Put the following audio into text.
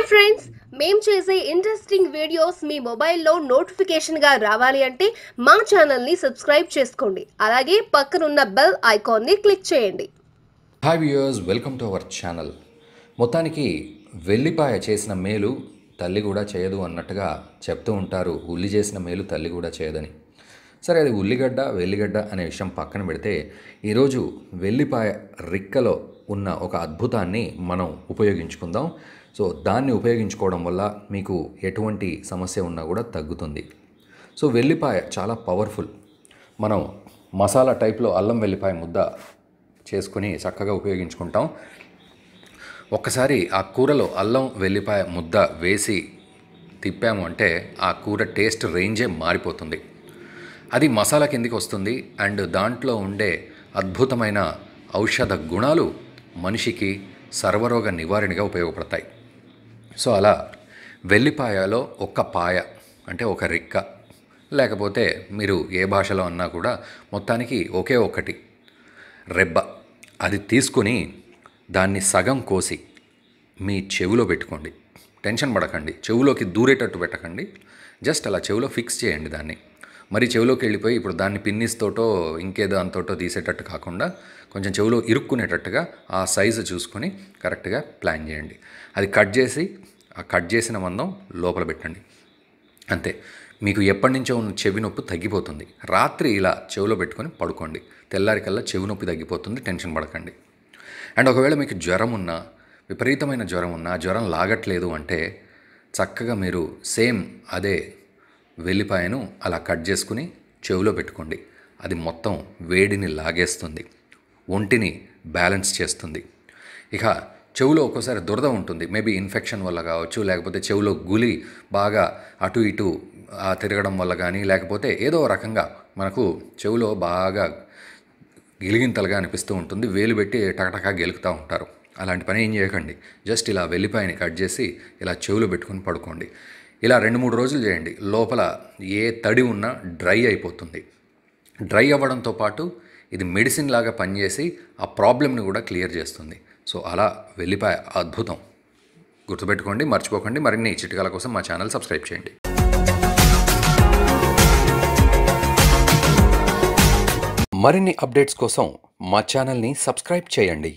hi friends మేము చేసే interesting videos మీ మొబైల్లో నోటిఫికేషన్గా రావాలి అంటే మా ఛానల్ని సబ్స్క్రైబ్ చేసుకోండి అలాగే పక్కనున్న బెల్ ఐకాన్ని క్లిక్ చేయండి hi viewers welcome to our channel మొత్తానికి వెల్లిపాయ చేసిన మేలు తల్లి కూడా చేయదు అన్నట్టుగా చెప్తూ ఉంటారు ఉల్లి చేసిన మేలు తల్లి కూడా చేయదని సరే అది ఉల్లిగడ్డ వెల్లిగడ్డ అనే విషయం పక్కన పెడితే ఈరోజు వెల్లిపాయ రిక్కలో ఉన్న ఒక అద్భుతాన్ని మనం ఉపయోగించుకుందాం సో దాన్ని ఉపయోగించుకోవడం వల్ల మీకు ఎటువంటి సమస్య ఉన్నా కూడా తగ్గుతుంది సో వెల్లిపాయ చాలా పవర్ఫుల్ మనం మసాలా టైప్లో అల్లం వెల్లిపాయ ముద్ద చేసుకుని చక్కగా ఉపయోగించుకుంటాం ఒక్కసారి ఆ కూరలో అల్లం వెల్లిపాయ ముద్ద వేసి తిప్పాము అంటే ఆ కూర టేస్ట్ రేంజే మారిపోతుంది అది మసాలా కిందికి వస్తుంది అండ్ దాంట్లో ఉండే అద్భుతమైన ఔషధ గుణాలు మనిషికి సర్వరోగ నివారణగా ఉపయోగపడతాయి సో అలా వెల్లిపాయలో ఒక పాయ అంటే ఒక రిక్క లేకపోతే మీరు ఏ భాషలో అన్నా కూడా మొత్తానికి ఒకే ఒకటి రెబ్బ అది తీసుకుని దాన్ని సగం కోసి మీ చెవిలో పెట్టుకోండి టెన్షన్ పడకండి చెవులోకి దూరేటట్టు పెట్టకండి జస్ట్ అలా చెవిలో ఫిక్స్ చేయండి దాన్ని మరి చెవిలోకి వెళ్ళిపోయి ఇప్పుడు దాన్ని పిన్నిస్తోటో ఇంకేదో అంతటో తీసేటట్టు కాకుండా కొంచెం చెవిలో ఇరుక్కునేటట్టుగా ఆ సైజు చూసుకొని కరెక్ట్గా ప్లాన్ చేయండి అది కట్ చేసి ఆ కట్ చేసిన మందం లోపల పెట్టండి అంతే మీకు ఎప్పటి నుంచో ఉన్న చెవి నొప్పి తగ్గిపోతుంది రాత్రి ఇలా చెవిలో పెట్టుకొని పడుకోండి తెల్లారికల్లా చెవి నొప్పి తగ్గిపోతుంది టెన్షన్ పడకండి అండ్ ఒకవేళ మీకు జ్వరం ఉన్నా విపరీతమైన జ్వరం ఉన్నా జ్వరం లాగట్లేదు అంటే చక్కగా మీరు సేమ్ అదే వెల్లిపాయను అలా కట్ చేసుకుని చెవిలో పెట్టుకోండి అది మొత్తం వేడిని లాగేస్తుంది ఒంటిని బ్యాలెన్స్ చేస్తుంది ఇక చెవులో ఒక్కోసారి దురద ఉంటుంది మేబీ ఇన్ఫెక్షన్ వల్ల కావచ్చు లేకపోతే చెవులో గులి బాగా అటు ఇటు తిరగడం వల్ల కానీ లేకపోతే ఏదో రకంగా మనకు చెవులో బాగా గిలిగింతలుగా అనిపిస్తూ ఉంటుంది వేలు పెట్టి టకటకా గెలుకుతూ ఉంటారు అలాంటి పని ఏం చేయకండి జస్ట్ ఇలా వెల్లిపాయని కట్ చేసి ఇలా చెవులో పెట్టుకుని పడుకోండి ఇలా రెండు మూడు రోజులు చేయండి లోపల ఏ తడి ఉన్నా డ్రై అయిపోతుంది డ్రై అవ్వడంతో పాటు ఇది మెడిసిన్ లాగా పనిచేసి ఆ ప్రాబ్లమ్ని కూడా క్లియర్ చేస్తుంది సో అలా వెళ్ళిపోయే అద్భుతం గుర్తుపెట్టుకోండి మర్చిపోకండి మరిన్ని చిట్కాల కోసం మా ఛానల్ సబ్స్క్రైబ్ చేయండి మరిన్ని అప్డేట్స్ కోసం మా ఛానల్ని సబ్స్క్రైబ్ చేయండి